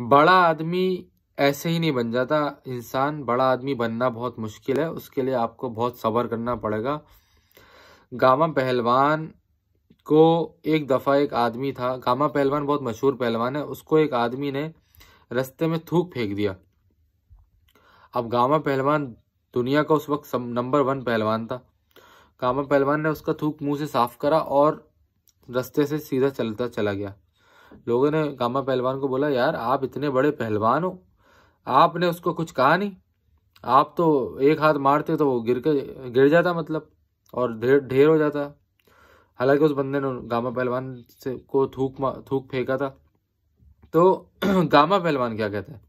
बड़ा आदमी ऐसे ही नहीं बन जाता इंसान बड़ा आदमी बनना बहुत मुश्किल है उसके लिए आपको बहुत सब्र करना पड़ेगा गामा पहलवान को एक दफ़ा एक आदमी था गामा पहलवान बहुत मशहूर पहलवान है उसको एक आदमी ने रस्ते में थूक फेंक दिया अब गामा पहलवान दुनिया का उस वक्त नंबर वन पहलवान था गामा पहलवान ने उसका थूक मुंह से साफ करा और रस्ते से सीधा चलता चला गया लोगों ने गामा पहलवान को बोला यार आप इतने बड़े पहलवान हो आपने उसको कुछ कहा नहीं आप तो एक हाथ मारते तो वो गिर के गिर जाता मतलब और ढेर ढेर हो जाता हालांकि उस बंदे ने गामा पहलवान से को थूक थूक फेंका था तो गामा पहलवान क्या कहता है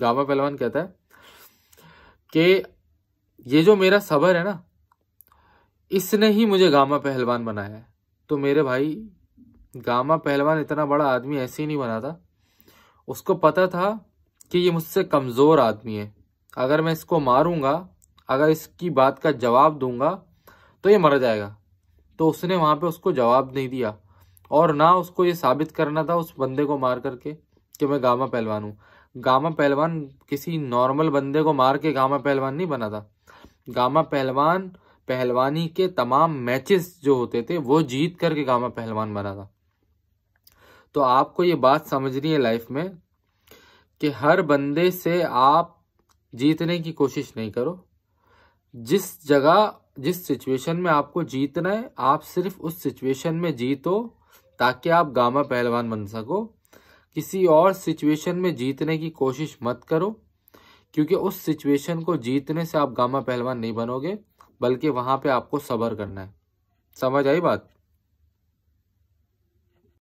गामा पहलवान कहता है कि ये जो मेरा सबर है ना इसने ही मुझे गामा पहलवान बनाया है तो मेरे भाई गामा पहलवान इतना बड़ा आदमी ऐसे ही नहीं बना था उसको पता था कि ये मुझसे कमज़ोर आदमी है अगर मैं इसको मारूंगा अगर इसकी बात का जवाब दूंगा तो ये मर जाएगा तो उसने वहाँ पे उसको जवाब नहीं दिया और ना उसको ये साबित करना था उस बंदे को मार करके कि मैं गामा पहलवान हूँ गामा पहलवान किसी नॉर्मल बंदे को मार के गामा पहलवान नहीं बना था गामा पहलवान पहलवानी के तमाम मैचेस जो होते थे वो जीत करके गामा पहलवान बना था तो आपको ये बात समझनी है लाइफ में कि हर बंदे से आप जीतने की कोशिश नहीं करो जिस जगह जिस सिचुएशन में आपको जीतना है आप सिर्फ उस सिचुएशन में जीतो ताकि आप गामा पहलवान बन सको किसी और सिचुएशन में जीतने की कोशिश मत करो क्योंकि उस सिचुएशन को जीतने से आप गामा पहलवान नहीं बनोगे बल्कि वहां पे आपको सब्र करना है समझ आई बात